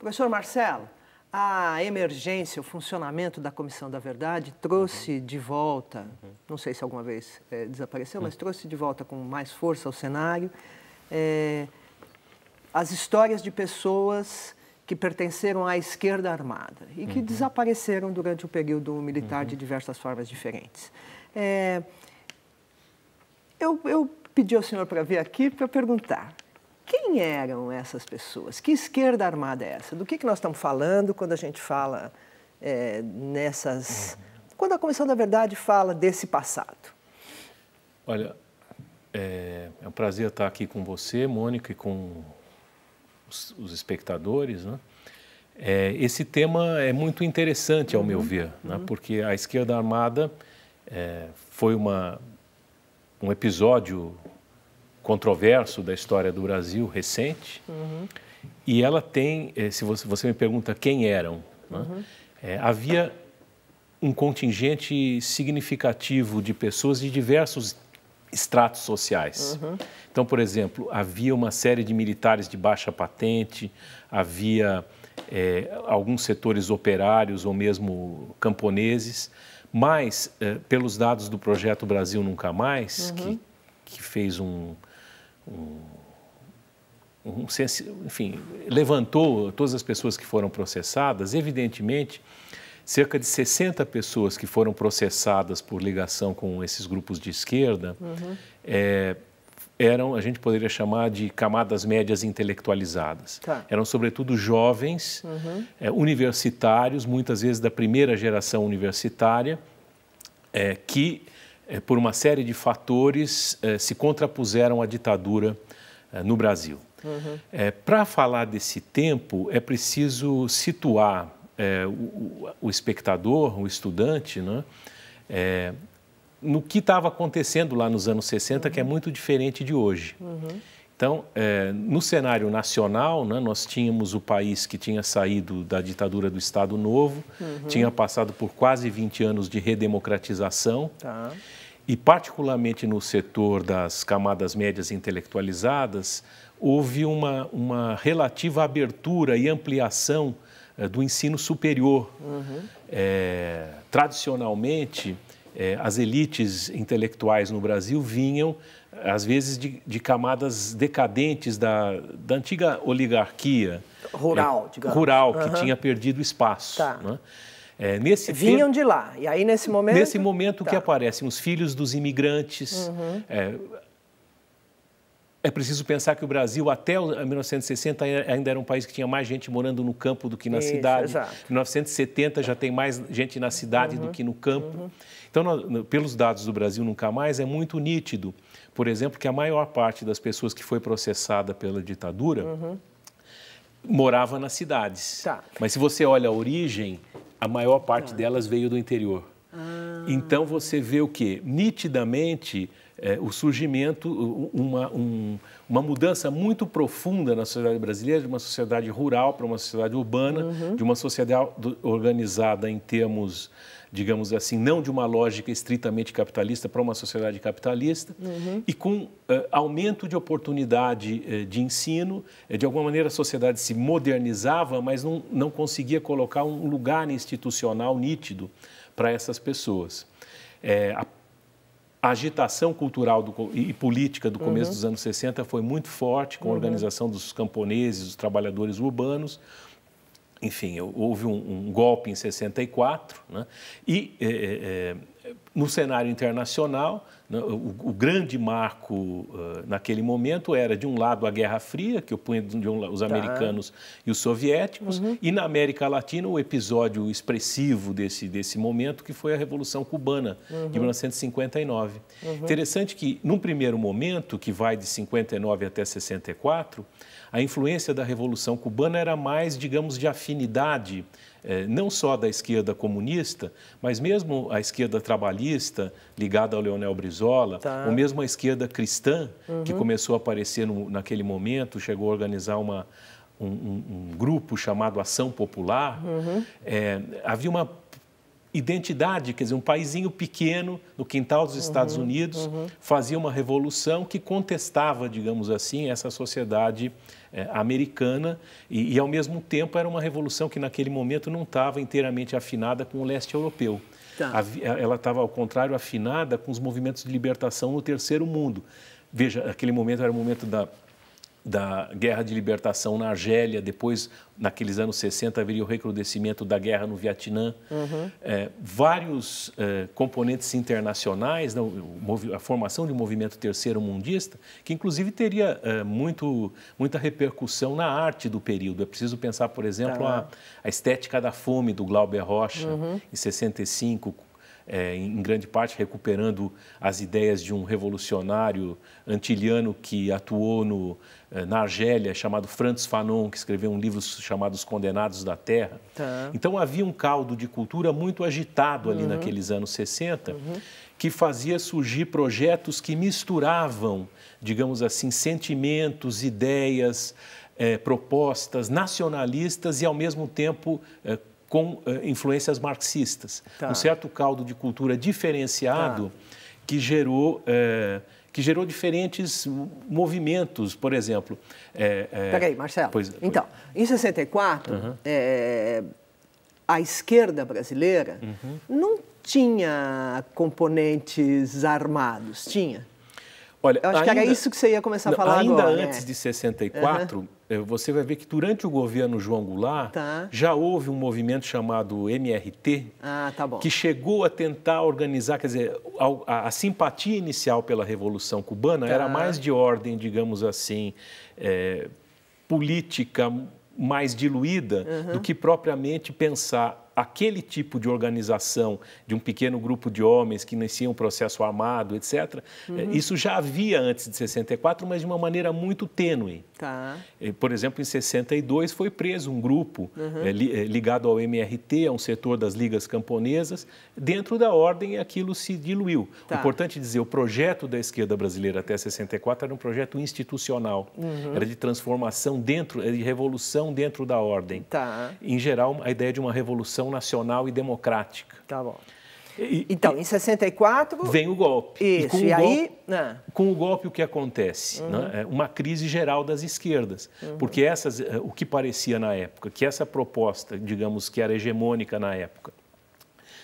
Professor Marcelo, a emergência, o funcionamento da Comissão da Verdade trouxe uhum. de volta, não sei se alguma vez é, desapareceu, uhum. mas trouxe de volta com mais força ao cenário é, as histórias de pessoas que pertenceram à esquerda armada e que uhum. desapareceram durante o período militar de uhum. diversas formas diferentes. É, eu, eu pedi ao senhor para vir aqui para perguntar quem eram essas pessoas? Que esquerda armada é essa? Do que, que nós estamos falando quando a gente fala é, nessas. Uhum. Quando a Comissão da Verdade fala desse passado? Olha, é, é um prazer estar aqui com você, Mônica, e com os, os espectadores. Né? É, esse tema é muito interessante, ao uhum, meu ver, né? uhum. porque a esquerda armada é, foi uma, um episódio controverso da história do Brasil recente. Uhum. E ela tem, eh, se você, me pergunta quem eram, né? é, havia um contingente significativo de pessoas de diversos estratos sociais. Uhum. Então, por exemplo, havia uma série de militares de baixa patente, havia é, alguns setores operários ou mesmo camponeses, mas, é, pelos dados do Projeto Brasil Nunca Mais, uhum. que, que fez um, um, enfim, levantou todas as pessoas que foram processadas, evidentemente, cerca de 60 pessoas que foram processadas por ligação com esses grupos de esquerda uhum. é, eram, a gente poderia chamar de camadas médias intelectualizadas. Tá. Eram, sobretudo, jovens, uhum. é, universitários, muitas vezes da primeira geração universitária, é, que é, por uma série de fatores, é, se contrapuseram à ditadura é, no Brasil. Uhum. É, Para falar desse tempo, é preciso situar é, o, o, espectador, o estudante, né, no que estava acontecendo lá nos anos 60, uhum. que é uhum. muito diferente de hoje. Uhum. Então, é, no cenário nacional, né, nós tínhamos o país que tinha saído da ditadura do Estado Novo, uhum. tinha passado por quase 20 anos de redemocratização. Tá e particularmente no setor das camadas médias intelectualizadas, houve uma, uma relativa abertura e ampliação eh, do ensino superior. Uhum. É, tradicionalmente, é, as elites intelectuais no Brasil vinham, às vezes, de, de camadas decadentes da, da antiga oligarquia. Né? Rural, é, digamos. Rural, que uhum. tinha perdido espaço. Tá. Né? É, nesse Vinham tempo, de lá. E aí, nesse momento. Nesse momento tá. que aparecem os filhos dos imigrantes. Uhum. É, é preciso pensar que o Brasil, até 1960, ainda era um país que tinha mais gente morando no campo do que na Isso, cidade. Em 1970 já tem mais gente na cidade uhum, do que no campo. Uhum. Então, pelos dados do Brasil Nunca Mais, é muito nítido, por exemplo, que a maior parte das pessoas que foi processada pela ditadura uhum. morava nas cidades. Tá. Mas se você olha a origem, a maior parte tá. delas veio do interior. Ah. Então você vê o que? Nitidamente é, o surgimento, uma, um, uma mudança muito profunda na sociedade brasileira, de uma sociedade rural para uma sociedade urbana, uhum. de uma sociedade organizada em termos digamos assim, não de uma lógica estritamente capitalista para uma sociedade capitalista, uhum. e com uh, aumento de oportunidade uh, de ensino. Eh, de alguma maneira, a sociedade se modernizava, mas não, não conseguia colocar um lugar institucional nítido para essas pessoas. É, a a agitação cultural do, e política do começo uhum. dos anos 60 foi muito forte, com a uhum. organização dos camponeses, dos trabalhadores urbanos, enfim, houve um, um, golpe em 64, né? e é, é, é, no cenário internacional, né? o, o, grande marco uh, naquele momento era, de um lado, a Guerra Fria, que opunha um, os tá. americanos tá. e os soviéticos, uhum. e na América Latina, o episódio expressivo desse, desse momento, que foi a Revolução Cubana, uhum. de 1959. Uhum. Interessante que, num primeiro momento, que vai de 59 até 64, a influência da Revolução Cubana era mais, digamos, de afinidade, eh, não só da esquerda comunista, mas mesmo a esquerda trabalhista, ligada ao Leonel Brizola, tá. ou mesmo a esquerda cristã, uhum. que começou a aparecer no, naquele momento, chegou a organizar uma, um, um, um, grupo chamado Ação Popular, uhum. é, havia uma identidade, quer dizer, um paísinho pequeno no quintal dos Estados uhum, Unidos uhum. fazia uma revolução que contestava, digamos assim, essa sociedade é, americana e, e, ao mesmo tempo, era uma revolução que naquele momento não estava inteiramente afinada com o leste europeu. Tá. A, eh, ela estava, ao contrário, afinada com os movimentos de libertação no terceiro mundo. Veja, aquele momento era o momento da da guerra de libertação na Argélia, depois, naqueles anos 60, haveria o recrudescimento da guerra no Vietnã. Uhum. É, vários é, componentes internacionais, né, a formação de um movimento terceiro mundista, que inclusive teria é, muito, muita repercussão na arte do período. É preciso pensar, por exemplo, tá. a, a, estética da fome do Glauber Rocha, uhum. em 65, é, em grande parte recuperando as ideias de um revolucionário antiliano que atuou no, é, na Argélia, chamado Frantz Fanon, que escreveu um livro chamado Os Condenados da Terra. Tá. Então havia um caldo de cultura muito agitado ali uhum. naqueles anos 60, uhum. que fazia surgir projetos que misturavam, digamos assim, sentimentos, ideias, é, propostas nacionalistas e, ao mesmo tempo, é, com uh, influências marxistas. Tá. Um certo caldo de cultura diferenciado tá. que gerou. Uh, que gerou diferentes movimentos, por exemplo. É, eh, é... Peraí, Marcelo. Pois, pois... Então, em 64, uhum. é, a esquerda brasileira uhum. não tinha componentes armados, tinha? Olha, eu acho ainda, que era isso que você ia começar a falar ainda agora. Ainda antes né? de 64, uhum. Eh, você vai ver que durante o governo João Goulart tá. já houve um movimento chamado MRT, ah, tá que chegou a tentar organizar, quer dizer, a, a simpatia inicial pela Revolução Cubana tá. era mais de ordem, digamos assim, é, política mais diluída uhum. do que propriamente pensar aquele tipo de organização de um pequeno grupo de homens que inicia um processo armado, etc., eh, uhum. isso já havia antes de 64, mas de uma maneira muito tênue. Tá. Por exemplo, em 62 foi preso um grupo uhum. é, ligado ao MRT, a um setor das ligas camponesas. Dentro da ordem, aquilo se diluiu. Tá. Importante é dizer, o projeto da esquerda brasileira até 64 era um projeto institucional. Uhum. Era de transformação dentro, de revolução dentro da ordem. Tá. Em geral, a ideia de uma revolução Nacional e Democrática. Tá bom. E, então, e, em 64... Vem o golpe. Isso, e, com e o aí... Golpe, né? Com o golpe, o que acontece? Né? Uhum. Né? É uma crise geral das esquerdas. Uhum. Porque essas, é, o que parecia na época, que essa proposta, digamos, que era hegemônica na época,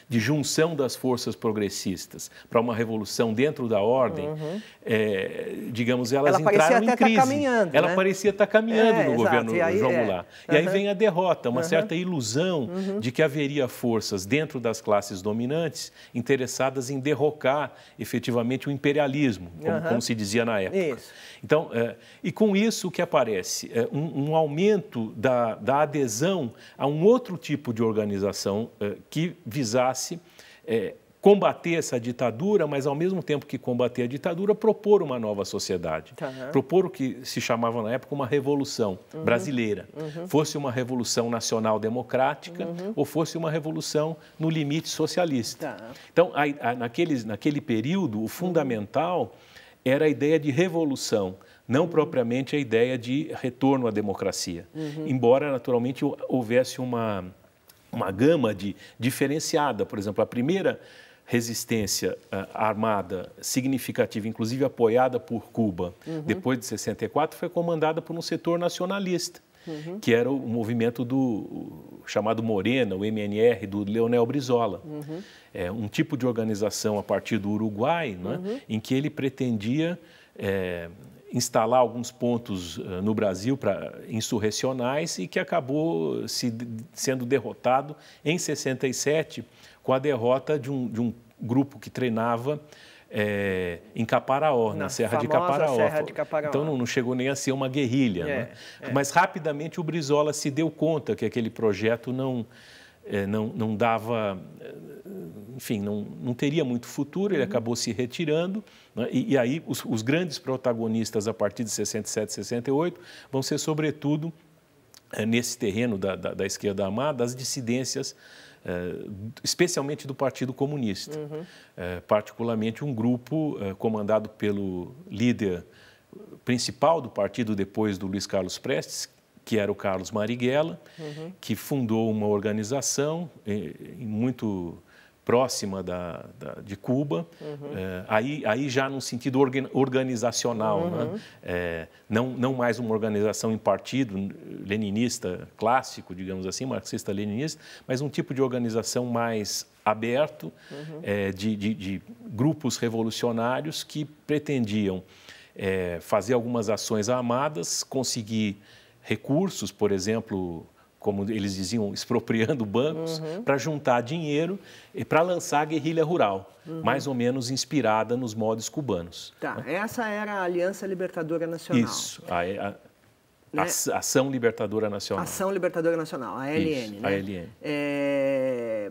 de junção das forças progressistas para uma revolução dentro da ordem, uhum. é, digamos, elas ela entraram em tá crise. Tá caminhando, ela né? parecia estar tá caminhando é, no exato. governo e aí, João é. Goulart. É. Uhum. E aí uhum. vem a derrota, uma uhum. certa ilusão uhum. de que haveria forças dentro das classes dominantes interessadas em derrocar efetivamente o imperialismo, como, uhum. como se dizia na época. Isso. Então, eh, e com isso o que aparece? Eh, um, um, aumento da, da adesão a um outro tipo de organização que visasse tentasse é, combater essa ditadura, mas ao mesmo tempo que combater a ditadura, propor uma nova sociedade. Tá. Propor o que se chamava na época uma revolução uhum. brasileira. Uhum. Fosse uma revolução nacional democrática uhum. ou fosse uma revolução no limite socialista. Tá. Então, a, a, naquele período, o fundamental era a ideia de revolução, não uhum. propriamente a ideia de retorno à democracia. Uhum. Embora, naturalmente, houvesse uma uma gama de diferenciada. Por exemplo, a primeira resistência uh, armada significativa, inclusive apoiada por Cuba, uhum. depois de 64, foi comandada por um setor nacionalista, uhum. que era o movimento do o, chamado Morena, o MNR, do Leonel Brizola. Uhum. É, um tipo de organização a partir do Uruguai, né, uhum. em que ele pretendia é, instalar alguns pontos eh, no Brasil para insurrecionais e que acabou se, sendo derrotado em 67 com a derrota de um, de um grupo que treinava é, em Caparaó, na, na Serra, de Caparaó. Serra, de Caparaó. Então não, não, chegou nem a ser uma guerrilha. É, né? é. Mas rapidamente o Brizola se deu conta que aquele projeto não, eh, não, não dava, eh, enfim, não, não teria muito futuro, ele uhum. acabou se retirando. Né? E, e, aí os, os, grandes protagonistas a partir de 67, 68 vão ser, sobretudo, eh, nesse terreno da, da, da esquerda amada, as dissidências especialmente do Partido Comunista, uhum. particularmente um grupo comandado pelo líder principal do partido depois do Luiz Carlos Prestes, que era o Carlos Marighella, uhum. que fundou uma organização eh, muito próxima da, da, de Cuba, uhum. é, aí, aí já num sentido organizacional, né? uhum. né? é, não, não mais uma organização em partido leninista clássico, digamos assim, marxista-leninista, mas um tipo de organização mais aberto, uhum. é, de, de, de, grupos revolucionários que pretendiam fazer algumas ações armadas, conseguir recursos, por exemplo, como eles diziam, expropriando bancos, uhum. para juntar dinheiro e para lançar a guerrilha rural, uhum. mais ou menos inspirada nos modos cubanos. Tá, né? essa era a Aliança Libertadora Nacional. Isso, a, a, né? Ação Libertadora Nacional. Ação Libertadora Nacional, a ALN, Isso, né? A L.N. É...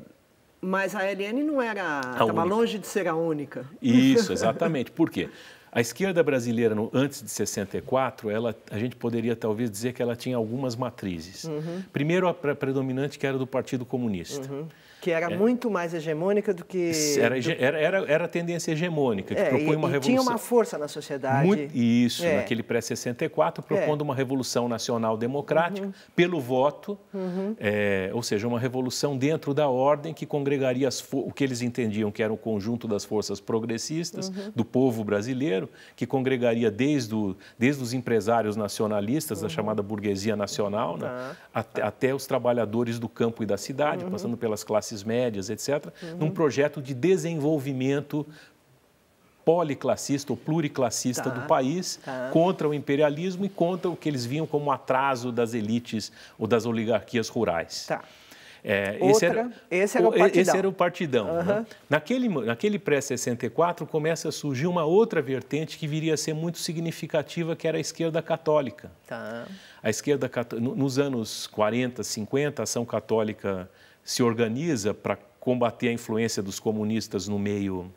Mas a ALN não era. Estava longe de ser a única. Isso, exatamente. Por quê? A esquerda brasileira, no, antes de 64, ela, a gente poderia talvez dizer que ela tinha algumas matrizes. Uhum. Primeiro, a predominante, que era do Partido Comunista. Uhum que era é. muito mais hegemônica do que. Era, era, era, era a tendência hegemônica, que é, propunha e, uma e revolução. Tinha uma força na sociedade. Muito, isso, é. naquele pré-64, propondo é. uma revolução nacional democrática uhum. pelo voto, uhum. É, ou seja, uma revolução dentro da ordem que congregaria as, o que eles entendiam que era o conjunto das forças progressistas uhum. do povo brasileiro, que congregaria desde, o, desde os empresários nacionalistas, da uhum. chamada burguesia nacional, né, tá. até, até, os trabalhadores do campo e da cidade, uhum. passando pelas classes classes médias, etc., uhum. num projeto de desenvolvimento policlassista ou pluriclassista tá, do país, tá. contra o imperialismo e contra o que eles viam como atraso das elites ou das oligarquias rurais. Tá. É, Outra, esse, era, esse, era o, partidão. Esse era o partidão uhum. né? Naquele, naquele pré-64 começa a surgir uma outra vertente que viria a ser muito significativa, que era a esquerda católica. Tá. A esquerda nos anos 40, 50, a ação católica se organiza para combater a influência dos comunistas no meio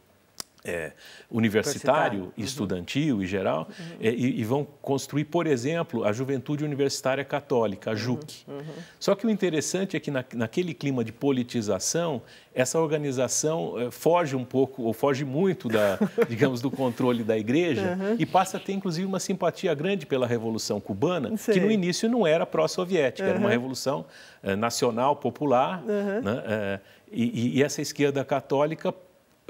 é, universitário, uhum. estudantil e geral, uhum. é, e, e, vão construir, por exemplo, a Juventude Universitária Católica, a uhum, JUC. Uhum. Só que o interessante é que na, naquele clima de politização, essa organização é, foge um pouco, ou foge muito, da, digamos, do controle da igreja uhum. e passa a ter, inclusive, uma simpatia grande pela Revolução Cubana, Sei. que no início não era pró-soviética, era uma uhum. revolução é, nacional, popular, né? É, e, e essa esquerda católica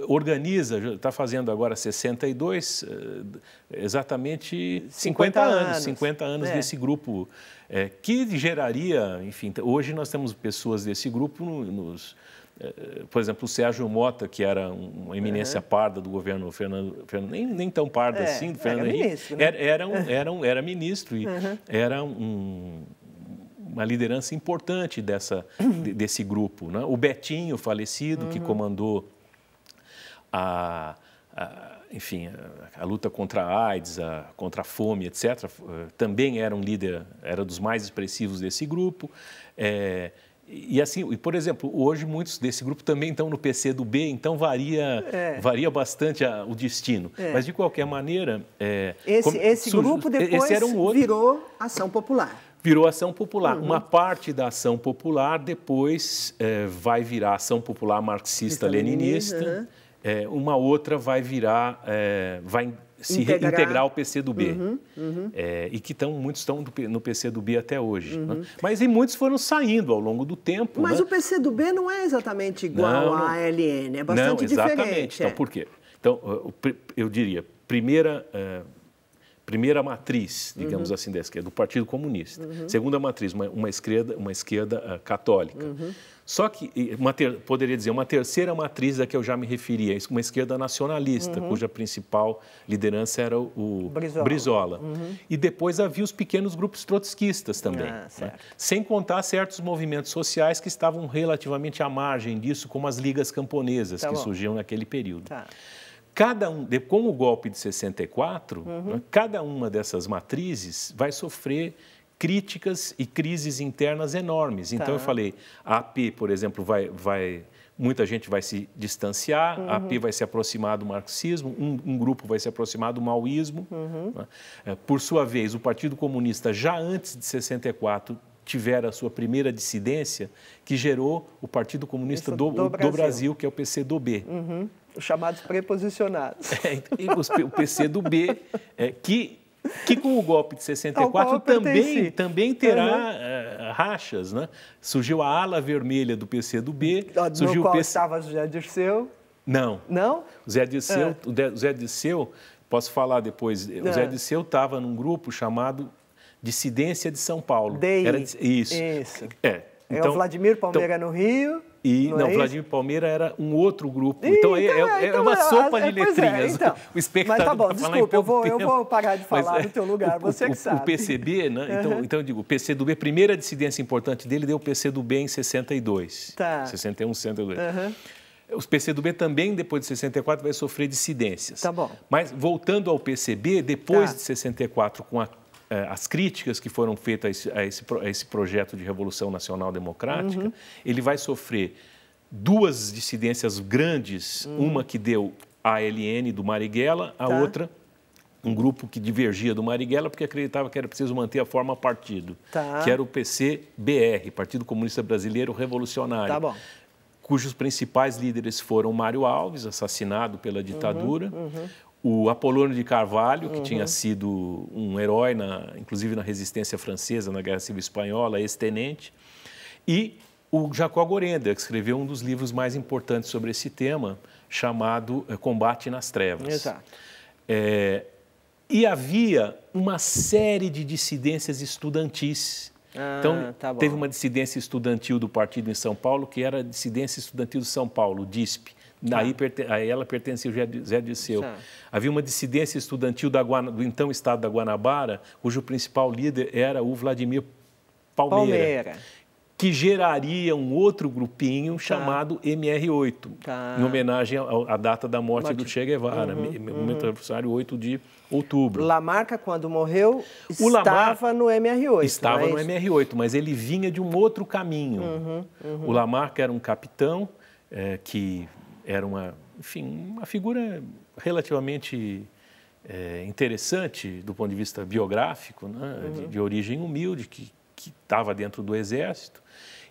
organiza, está fazendo agora 62, eh, exatamente 50, 50 anos, anos, 50 anos é. desse grupo, é, que geraria, enfim, hoje nós temos pessoas desse grupo nos, eh, por exemplo, o Sérgio Mota, que era uma eminência uhum. parda do governo Fernando, Fernando nem, nem tão parda é, assim, do Fernando era Henrique, ministro, né? era, era, um, era, um, era, ministro e uhum. era um, uma liderança importante dessa, desse grupo. Né? O Betinho, falecido, uhum. que comandou a, a enfim, a, a, luta contra a AIDS, a, contra a fome, etc., eh, também era um líder, era dos mais expressivos desse grupo. É, e assim, e por exemplo, hoje muitos desse grupo também estão no PC do B, então varia, é. varia bastante a, o destino. É. Mas de qualquer maneira, eh, esse, como, esse grupo depois esse um outro, virou Ação Popular. Virou Ação Popular. Uhum. Uma parte da Ação Popular depois vai virar Ação Popular Marxista-Leninista. Uhum é, uma outra vai virar, é, vai se integrar, integrar ao PCdoB. Uhum, uhum. É, e que tão, muitos estão no PCdoB até hoje. Uhum. Né? Mas e muitos foram saindo ao longo do tempo. Mas né? o PCdoB não é exatamente igual não, à ALN, é bastante não, exatamente. diferente. É. Então, por quê? Então, eu diria, primeira, é, primeira matriz, digamos uhum. assim, da esquerda, do Partido Comunista. Uhum. Segunda matriz, uma, uma esquerda, uma esquerda ah, católica. Uhum. Só que ter, poderia dizer uma terceira matriz a que eu já me referia, uma esquerda nacionalista, uhum. cuja principal liderança era o, Brizola. Brizola. Uhum. E depois havia os pequenos grupos trotskistas também. Ah, né? Sem contar certos movimentos sociais que estavam relativamente à margem disso, como as ligas camponesas tá que bom. surgiam naquele período. Tá cada um, com o golpe de 64, uhum. né, cada uma dessas matrizes vai sofrer críticas e crises internas enormes. Então tá. eu falei, a AP, por exemplo, vai, vai muita gente vai se distanciar, uhum. a AP vai se aproximar do marxismo, um, um grupo vai se aproximar do maoísmo. Uhum. Né? É, por sua vez, o Partido Comunista, já antes de 64, tivera a sua primeira dissidência, que gerou o Partido Comunista do, do, Brasil. do, Brasil. que é o PCdoB. Uhum. Os chamados preposicionados. É, o PCdoB, é, que que com o golpe de 64 golpe também, também terá uh, rachas, né? Surgiu a ala vermelha do PC do B, ah, no surgiu qual o PC... estava José Dirceu? Não. Não? O Zé Dirceu, é. o Zé Dirceu, posso falar depois, é. o Zé ah. Dirceu estava num grupo chamado Dissidência de São Paulo. DI. Era, isso. isso. É. Então, é o então, Vladimir então Palmeira então, no Rio e não, não é Vladimir isso? Palmeira era um outro grupo. E, então, é, então, é, é, então, é uma sopa é, de é, letrinhas. então, o espectador. Mas tá bom, desculpa, eu vou, eu vou parar de falar mas, no teu lugar, o, você o, que sabe. O PCB, né? Então, uhum. então eu digo, o PCdoB, primeira dissidência importante dele deu o PCdoB em 62. Tá. 61, 62. Uhum. Os PCdoB também, depois de 64, vai sofrer dissidências. Tá bom. Mas voltando ao PCB, depois tá. de 64, com a eh, as críticas que foram feitas a esse, a esse, projeto de Revolução Nacional Democrática, uhum. ele vai sofrer duas dissidências grandes, uhum. uma que deu a LN do Marighella, a tá. outra um grupo que divergia do Marighella porque acreditava que era preciso manter a forma partido, tá. que era o PCBR, Partido Comunista Brasileiro Revolucionário. Tá cujos principais líderes foram Mário Alves, assassinado pela ditadura, uhum, uhum o Apolônio de Carvalho, que uhum. tinha sido um herói, na, inclusive na resistência francesa, na Guerra Civil Espanhola, ex-tenente, e o Jacó Gorenda, que escreveu um dos livros mais importantes sobre esse tema, chamado eh, Combate nas Trevas. Exato. É, e havia uma série de dissidências estudantis. Ah, então, tá teve uma dissidência estudantil do partido em São Paulo, que era a dissidência estudantil de São Paulo, o DISP. Tá. Daí, a ela pertencia o Zé Disseu. Tá. Havia uma dissidência estudantil da Guana, do então Estado da Guanabara, cujo principal líder era o Vladimir Palmeira. Palmeira. Que geraria um outro grupinho tá. chamado MR8, tá. em homenagem à data da morte do Che Guevara, uhum, uhum. aniversário 8 de outubro. Lamarca, quando morreu, o estava no MR8. Estava é no MR8, mas ele vinha de um outro caminho. Uhum, uhum. o Lamarca era um capitão é, que era uma, enfim, uma figura relativamente é, interessante do ponto de vista biográfico, né? uhum. de, de, origem humilde, que estava dentro do exército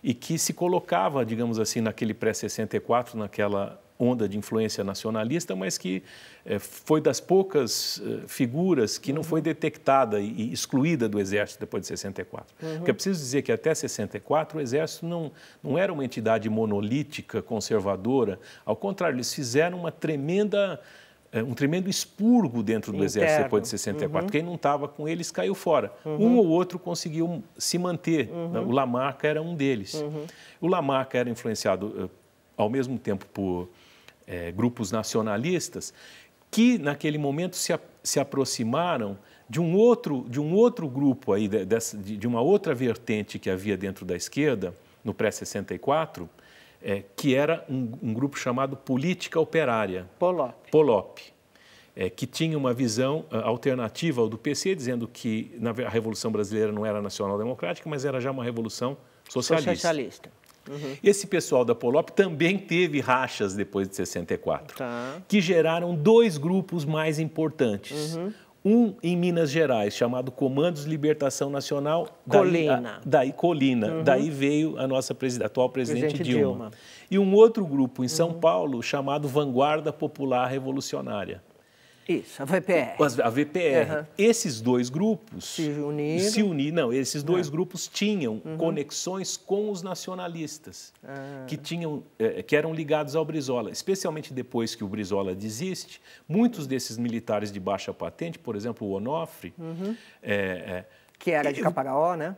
e que se colocava, digamos assim, naquele pré-64, naquela onda de influência nacionalista, mas que eh, foi das poucas eh, figuras que não foi detectada e excluída do Exército depois de 64. Uhum. Porque é preciso dizer que até 64 o Exército não, não era uma entidade monolítica, conservadora. Ao contrário, eles fizeram uma tremenda eh, um tremendo expurgo dentro do Interno. exército depois de 64. Uhum. Quem não estava com eles caiu fora. Uhum. Um ou outro conseguiu se manter. Né? Uhum. O Lamarca era um deles. Uhum. O Lamarca era influenciado ao mesmo tempo por é, grupos nacionalistas, que naquele momento se, se aproximaram de um outro, de um outro grupo, aí, de, de uma outra vertente que havia dentro da esquerda, no pré-64, é, que era um, um, grupo chamado Política Operária. Polop. Polop. É, que tinha uma visão é, alternativa ao do PC, dizendo que na, a Revolução Brasileira não era nacional-democrática, mas era já uma revolução socialista. socialista. Uhum. Esse pessoal da Polop também teve rachas depois de 64, tá. que geraram dois grupos mais importantes. Uhum. Um em Minas Gerais, chamado Comandos de Libertação Nacional. Colina. Daí, a, daí Colina. Uhum. Daí veio a nossa presid atual presidente, presidente Dilma. Dilma. E um outro grupo em São uhum. Paulo, chamado Vanguarda Popular Revolucionária isso, a VPR. A VPR. Uhum. Esses dois grupos se uniram. Se unir, não, esses dois grupos tinham uhum. conexões com os nacionalistas ah. que tinham, eh, que eram ligados ao Brizola, especialmente depois que o Brizola desiste. Muitos desses militares de baixa patente, por exemplo, o Onofre, é, é, que era de Caparaó, né?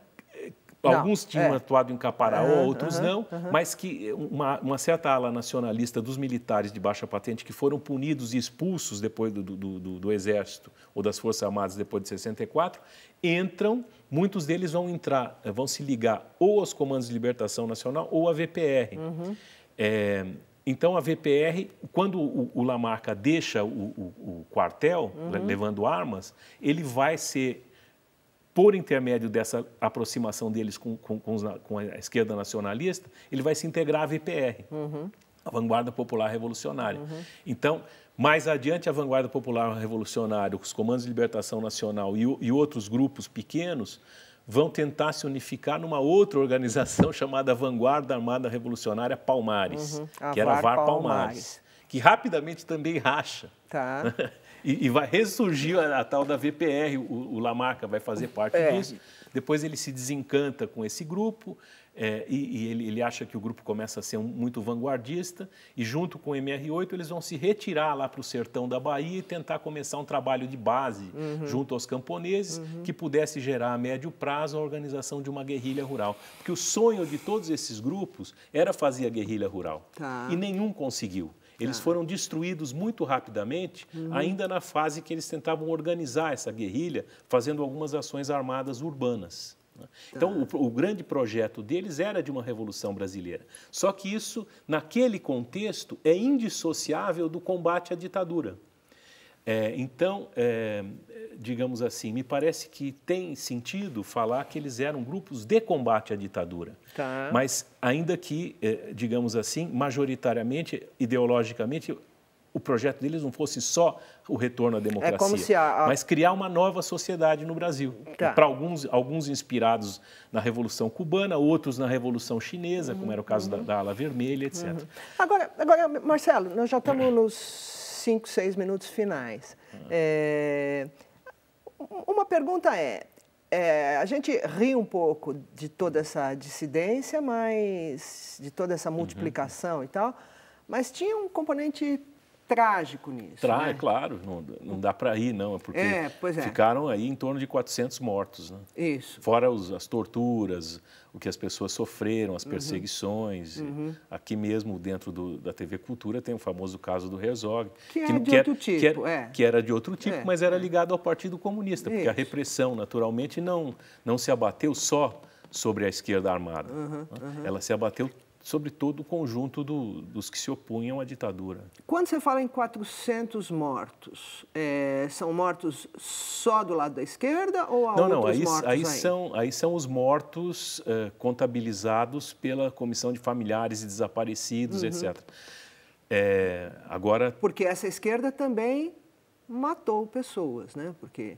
Alguns tinham é. atuado em Caparaó, outros não, mas que uma, uma, certa ala nacionalista dos militares de baixa patente que foram punidos e expulsos depois do, do, do, do Exército ou das Forças Armadas depois de 64, entram, muitos deles vão entrar, eh, vão se ligar ou aos Comandos de Libertação Nacional ou à VPR. É, uhum. eh, então, a VPR, quando o, o Lamarca deixa o, o, o quartel, uhum. levando armas, ele vai ser por intermédio dessa aproximação deles com, com, com, a esquerda nacionalista, ele vai se integrar à VPR, uhum. a Vanguarda Popular Revolucionária. Uhum. Então, mais adiante, a Vanguarda Popular Revolucionária, os Comandos de Libertação Nacional e, e outros grupos pequenos vão tentar se unificar numa outra organização chamada Vanguarda Armada Revolucionária Palmares, uhum. que era VAR Palmares, Palmares, que rapidamente também racha. Tá. E, e vai ressurgir a, a, tal da VPR, o, o Lamarca vai fazer parte é. disso. Depois ele se desencanta com esse grupo é, e, e ele, ele, acha que o grupo começa a ser um, muito vanguardista. E junto com o MR8, eles vão se retirar lá para o sertão da Bahia e tentar começar um trabalho de base uhum. junto aos camponeses uhum. que pudesse gerar a médio prazo a organização de uma guerrilha rural. Porque o sonho de todos esses grupos era fazer a guerrilha rural. Tá. E nenhum conseguiu. Eles ah. foram destruídos muito rapidamente, uhum. ainda na fase que eles tentavam organizar essa guerrilha, fazendo algumas ações armadas urbanas. Né? Tá. Então, o, o, grande projeto deles era de uma revolução brasileira. Só que isso, naquele contexto, é indissociável do combate à ditadura. É, então, é, digamos assim, me parece que tem sentido falar que eles eram grupos de combate à ditadura. Tá. Mas, ainda que, é, digamos assim, majoritariamente, ideologicamente, o projeto deles não fosse só o retorno à é democracia, é a, a... mas criar uma nova sociedade no Brasil. Tá. Para alguns, alguns inspirados na Revolução Cubana, outros na Revolução Chinesa, uhum, como era o caso uhum. da, da, Ala Vermelha, etc. Uhum. Agora, agora, Marcelo, nós já estamos nos cinco, seis minutos finais. Ah. É, uma pergunta é, é, a gente ri um pouco de toda essa dissidência, mas de toda essa multiplicação uhum. e tal, mas tinha um componente trágico nisso. Tra né? É claro, não, não dá para ir, não, é porque é, é. ficaram aí em torno de 400 mortos. Né? Isso. Fora os, as torturas, o que as pessoas sofreram, as uhum. perseguições. Uhum. Aqui mesmo, dentro do, da TV Cultura, tem o famoso caso do Herzog. Que, é que, que, outro tipo, que, era, é. que era de outro tipo, é, mas era ligado ao Partido Comunista, Isso. porque a repressão, naturalmente, não, não se abateu só sobre a esquerda armada. Uhum, né? uhum. Ela se abateu sobretudo o conjunto do, dos que se opunham à ditadura. Quando você fala em 400 mortos, é, são mortos só do lado da esquerda ou há não, outros não, aí, mortos aí, Não, São, aí são os mortos é, contabilizados pela Comissão de Familiares e Desaparecidos, uhum. etc. É, agora... Porque essa esquerda também matou pessoas, né? Porque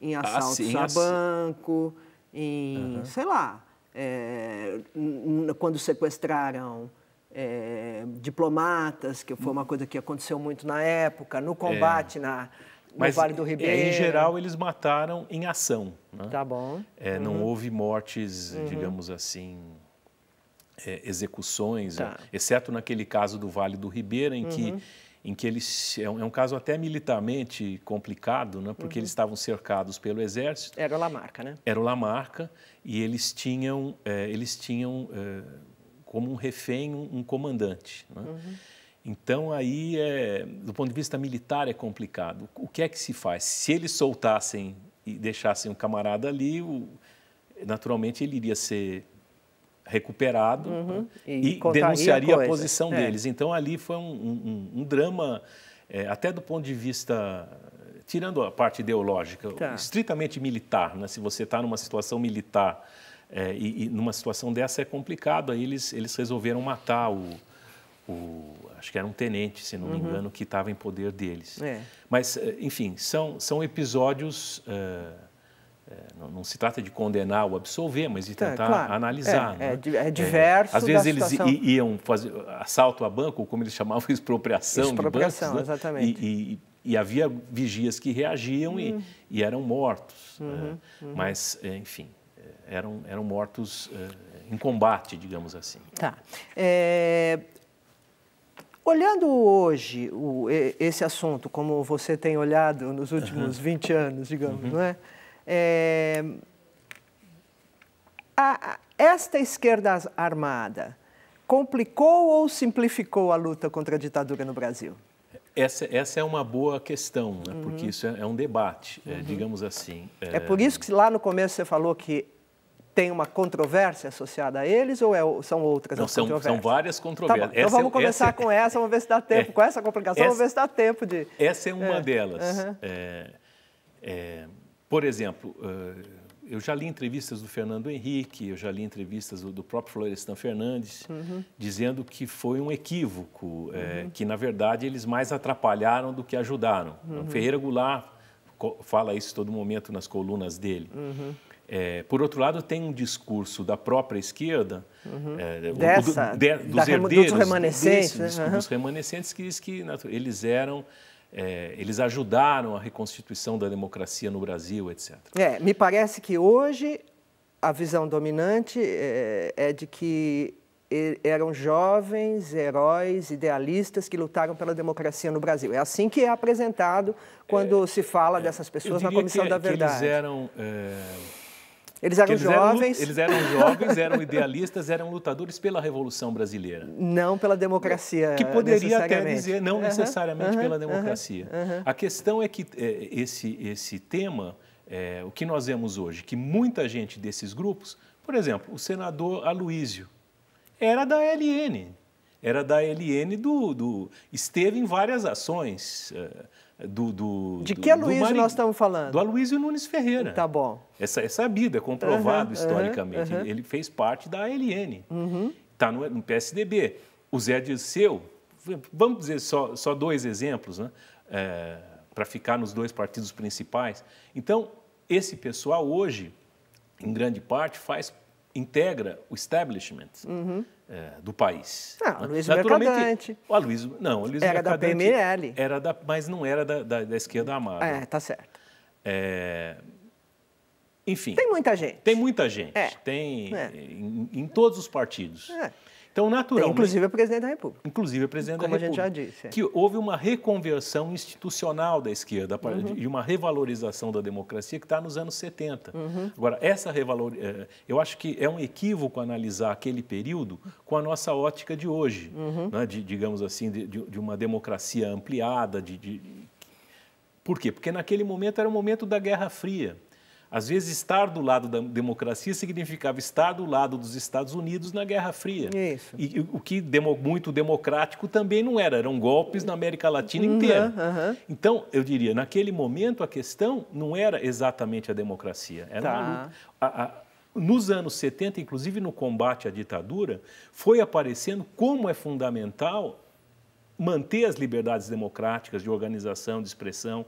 em ah, assaltos ah, sim, a ass... banco, em, uhum. sei lá... É, eh, quando sequestraram é, diplomatas, que foi uma coisa que aconteceu muito na época, no combate é. na, no Mas, Vale do é, Ribeiro. Em geral, eles mataram em ação. Né? Tá bom. É, uhum. Não houve mortes, uhum. digamos assim, é, execuções, tá. exceto naquele caso do Vale do Ribeiro, em uhum. que em que eles é, é um, caso até militarmente complicado, né? Porque uhum. eles estavam cercados pelo exército. Era o Lamarca, né? Era o Lamarca e eles tinham é, eles tinham é, como um refém um, um comandante. Né? Uhum. Então aí é, do ponto de vista militar é complicado. O que é que se faz? Se eles soltassem e deixassem o camarada ali, o, naturalmente ele iria ser recuperado uhum. Né, e, e denunciaria a posição é. deles. Então, ali foi um, um, um drama, é, até do ponto de vista, tirando a parte ideológica, tá. estritamente militar. Né? Se você está numa situação militar é, e, e, numa situação dessa é complicado. Aí eles, eles resolveram matar o, o acho que era um tenente, se não uhum. me engano, que estava em poder deles. É. Mas, é, enfim, são, são episódios... Uh, é, não, não, se trata de condenar ou absolver, mas de tá, tentar é, claro. analisar. É, né? É, é diverso. É, às vezes eles situação... iam fazer assalto a banco, como eles chamavam, expropriação, expropriação de bancos. Né? Exatamente. E, e, e, havia vigias que reagiam e, uhum. e eram mortos. Uhum, né? uhum. uhum. Mas, é, enfim, eram, eram mortos em combate, digamos assim. Tá. Olhando hoje o, esse assunto, como você tem olhado nos últimos uhum. 20 anos, digamos, uhum. não é? É, a, esta esquerda armada complicou ou simplificou a luta contra a ditadura no Brasil? Essa, essa é uma boa questão, né? uhum. porque isso é, é um debate, uhum. é, digamos assim. É... é... por isso que lá no começo você falou que tem uma controvérsia associada a eles ou é são outras Não, são, são, várias tá controvérsias. Tá então essa, é vamos começar essa... É com essa, vamos ver se dá tempo. Com essa complicação, essa... vamos ver se dá tempo de. Essa é uma delas. Uhum. Por exemplo, eh, eu já li entrevistas do Fernando Henrique, eu já li entrevistas do, próprio Florestan Fernandes, uhum. dizendo que foi um equívoco, eh, uhum. é, que na verdade eles mais atrapalharam do que ajudaram. Então, uhum. Ferreira Goulart fala isso todo momento nas colunas dele. É, por outro lado, tem um discurso da própria esquerda, é, Dessa, o, do, de, dos da, herdeiros, dos remanescentes, desse, né? Uhum. dos remanescentes que diz que eles eram é, eles ajudaram a reconstituição da democracia no Brasil, etc. É, me parece que hoje a visão dominante é, é de que eram jovens heróis idealistas que lutaram pela democracia no Brasil. É assim que é apresentado quando é, se fala é, dessas pessoas na Comissão que, da Verdade. É que eles eram é, eles eram eles jovens. Eram, eles eram jovens, eram idealistas, eram lutadores pela Revolução Brasileira. Não pela democracia. Que poderia até dizer não uhum, necessariamente uhum, pela democracia. Uhum, A questão é que é, esse, esse tema, é, o que nós vemos hoje, que muita gente desses grupos, por exemplo, o senador Aloísio, era da LN. Era da LN do. do esteve em várias ações. É, do, do, De que do, Aloysio nós estamos falando? Do Aloysio Nunes Ferreira. Tá bom. Essa, é sabida, é comprovado uhum, historicamente. Uhum. Ele, ele, fez parte da ALN. Está uhum. Tá no, no, PSDB. O Zé Dirceu, vamos dizer só, só dois exemplos, né? É, para ficar nos dois partidos principais. Então, esse pessoal hoje, em grande parte, faz integra o establishment uhum. é, do país. Ah, né? Luiz Mercadante. O Aloysio, não, o Luiz era da PML. Era da, mas não era da, da, da esquerda amada. É, tá certo. É, enfim. Tem muita gente. Tem muita gente. É. Tem é. em, em, todos os partidos. É. Então, naturalmente. Inclusive o é presidente da República. Inclusive o é presidente da República. Como a gente já disse. É. Que houve uma reconversão institucional da esquerda uhum. e uma revalorização da democracia que está nos anos 70. Uhum. Agora, essa revalor... Eh, eu acho que é um equívoco analisar aquele período com a nossa ótica de hoje, uhum. né? de, digamos assim, de, de, uma democracia ampliada. De, de... Por quê? Porque naquele momento era o momento da Guerra Fria. Às vezes, estar do lado da democracia significava estar do lado dos Estados Unidos na Guerra Fria. Isso. E o que demo, muito democrático também não era, eram golpes na América Latina uhum, inteira. Uhum. Então, eu diria, naquele momento a questão não era exatamente a democracia, era tá. uma A, a, nos anos 70, inclusive no combate à ditadura, foi aparecendo como é fundamental manter as liberdades democráticas de organização, de expressão,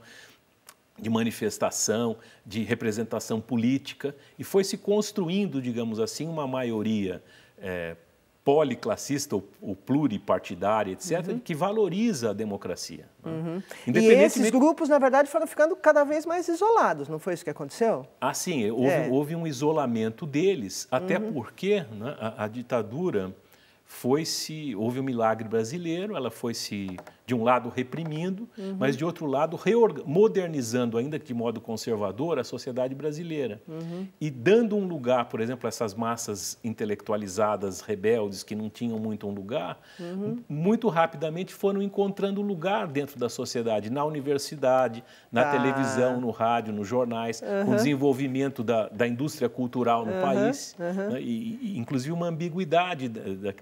de manifestação, de representação política, e foi se construindo, digamos assim, uma maioria é, policlassista ou, ou, pluripartidária, etc., uhum. que valoriza a democracia. Né? Uhum. E esses grupos, na verdade, foram ficando cada vez mais isolados, não foi isso que aconteceu? Ah, sim, houve, é. houve um isolamento deles, até uhum. porque né, a, a, ditadura foi se... Houve um milagre brasileiro, ela foi se de um lado reprimindo, uhum. mas de outro lado modernizando, ainda que de modo conservador, a sociedade brasileira. Uhum. E dando um lugar, por exemplo, a essas massas intelectualizadas, rebeldes, que não tinham muito um lugar, uhum. muito rapidamente foram encontrando lugar dentro da sociedade, na universidade, na ah. televisão, no rádio, nos jornais, com o uhum. desenvolvimento da, da indústria cultural no uhum. país, uhum. né? e, e, inclusive uma ambiguidade.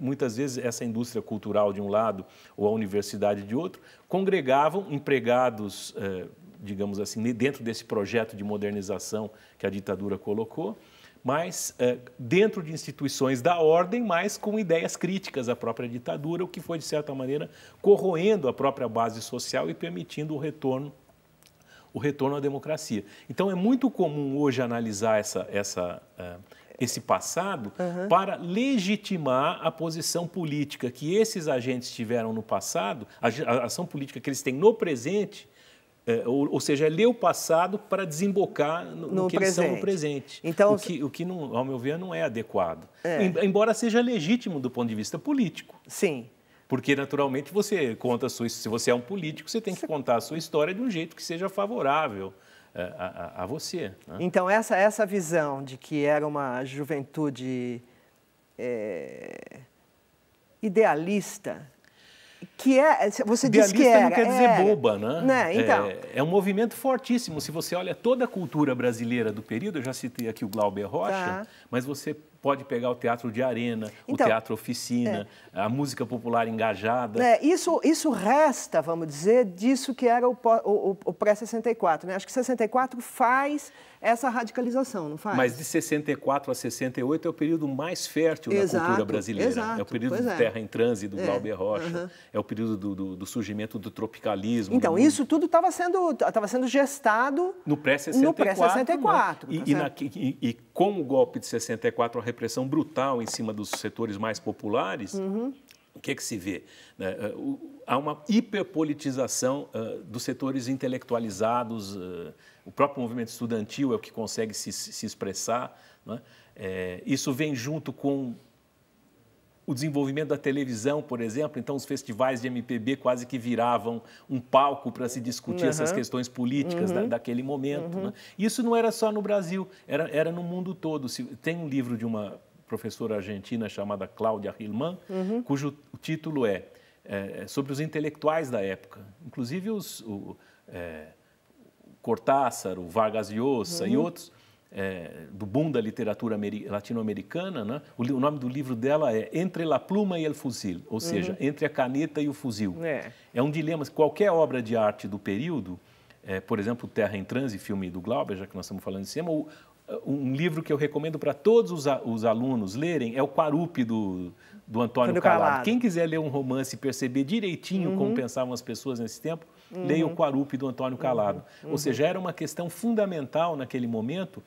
Muitas vezes essa indústria cultural de um lado, ou a universidade de de outro, congregavam empregados, eh, digamos assim, dentro desse projeto de modernização que a ditadura colocou, mas eh, dentro de instituições da ordem, mas com ideias críticas à própria ditadura, o que foi, de certa maneira, corroendo a própria base social e permitindo o retorno o retorno à democracia. Então, é muito comum hoje analisar essa, essa eh, esse passado uhum. para legitimar a posição política que esses agentes tiveram no passado, a, a ação política que eles têm no presente, é, ou, ou, seja, é ler o passado para desembocar no, no, no que presente. eles são no presente. Então, o que, o que não, ao meu ver, não é adequado. É. Embora seja legítimo do ponto de vista político. Sim. Porque, naturalmente, você conta sua, Se você é um político, você tem que contar a sua história de um jeito que seja favorável a, a, você. Né? Então, essa, essa visão de que era uma juventude é, idealista, que é, você Idealista diz que era. não quer dizer é, boba, né? né? É, então, é, é, um movimento fortíssimo. Se você olha toda a cultura brasileira do período, eu já citei aqui o Glauber Rocha, tá. mas você pode pegar o teatro de arena, então, o teatro oficina, é. a música popular engajada. É, isso, isso resta, vamos dizer, disso que era o, o, o pré-64. Né? Acho que 64 faz essa radicalização, não faz? Mas de 64 a 68 é o período mais fértil exato, da cultura brasileira. Exato, é o período de é. Terra em Transe, do é, Glauber Rocha. Uh -huh. É o período do, do, do, surgimento do tropicalismo. Então, isso tudo estava sendo, sendo gestado no pré-64. Pré né? Tá e, tá e, e, e, com o golpe de 64, a repressão brutal em cima dos setores mais populares, uhum. o que é que se vê? Né? Eh, há uma hiperpolitização uh, dos setores intelectualizados, uh, o próprio movimento estudantil é o que consegue se, se expressar. Né? É, isso vem junto com o desenvolvimento da televisão, por exemplo, então os festivais de MPB quase que viravam um palco para se discutir uhum. essas questões políticas uhum. da, daquele momento. Uhum. Né? Isso não era só no Brasil, era, era no mundo todo. Se, tem um livro de uma professora argentina chamada Cláudia Hillman, uhum. cujo título é, é, é, sobre os intelectuais da época, inclusive os... O, é, Cortázar, o Vargas Llosa uhum. e outros, é, do boom da literatura latino-americana, né? o, o, nome do livro dela é Entre la pluma e el fusil, ou uhum. seja, entre a caneta e o fuzil. É. é um dilema. Qualquer obra de arte do período, é, por exemplo, Terra em Transe, filme do Glauber, já que nós estamos falando de cinema, o, um livro que eu recomendo para todos os, os, alunos lerem é o Quarupi do, do Antônio Calado. Calado. Quem quiser ler um romance e perceber direitinho uhum. como pensavam as pessoas nesse tempo, uhum. leia o Quarupi do Antônio Calado. Uhum. Ou uhum. seja, era uma questão fundamental naquele momento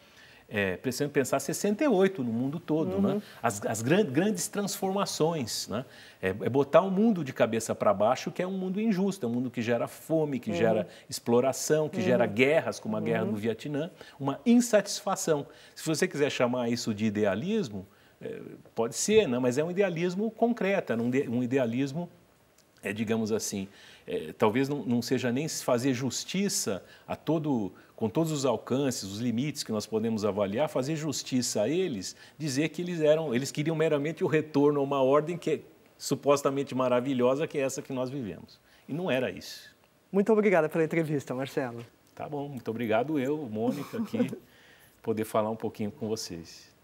é, precisamos pensar 68 no mundo todo, né? uhum. né? as, as gran grandes transformações. Né? É, é botar o um mundo de cabeça para baixo, que é um mundo injusto, é um mundo que gera fome, que uhum. gera exploração, que uhum. gera guerras, como a guerra no uhum. Vietnã, uma insatisfação. Se você quiser chamar isso de idealismo, é, pode ser, né? mas é um idealismo concreto, é um idealismo é, digamos assim, é, talvez não, não, seja nem fazer justiça a todo, com todos os alcances, os limites que nós podemos avaliar, fazer justiça a eles, dizer que eles eram, eles queriam meramente o retorno a uma ordem que é supostamente maravilhosa, que é essa que nós vivemos. E não era isso. Muito obrigada pela entrevista, Marcelo. Tá bom, muito obrigado eu, Mônica, aqui, poder falar um pouquinho com vocês.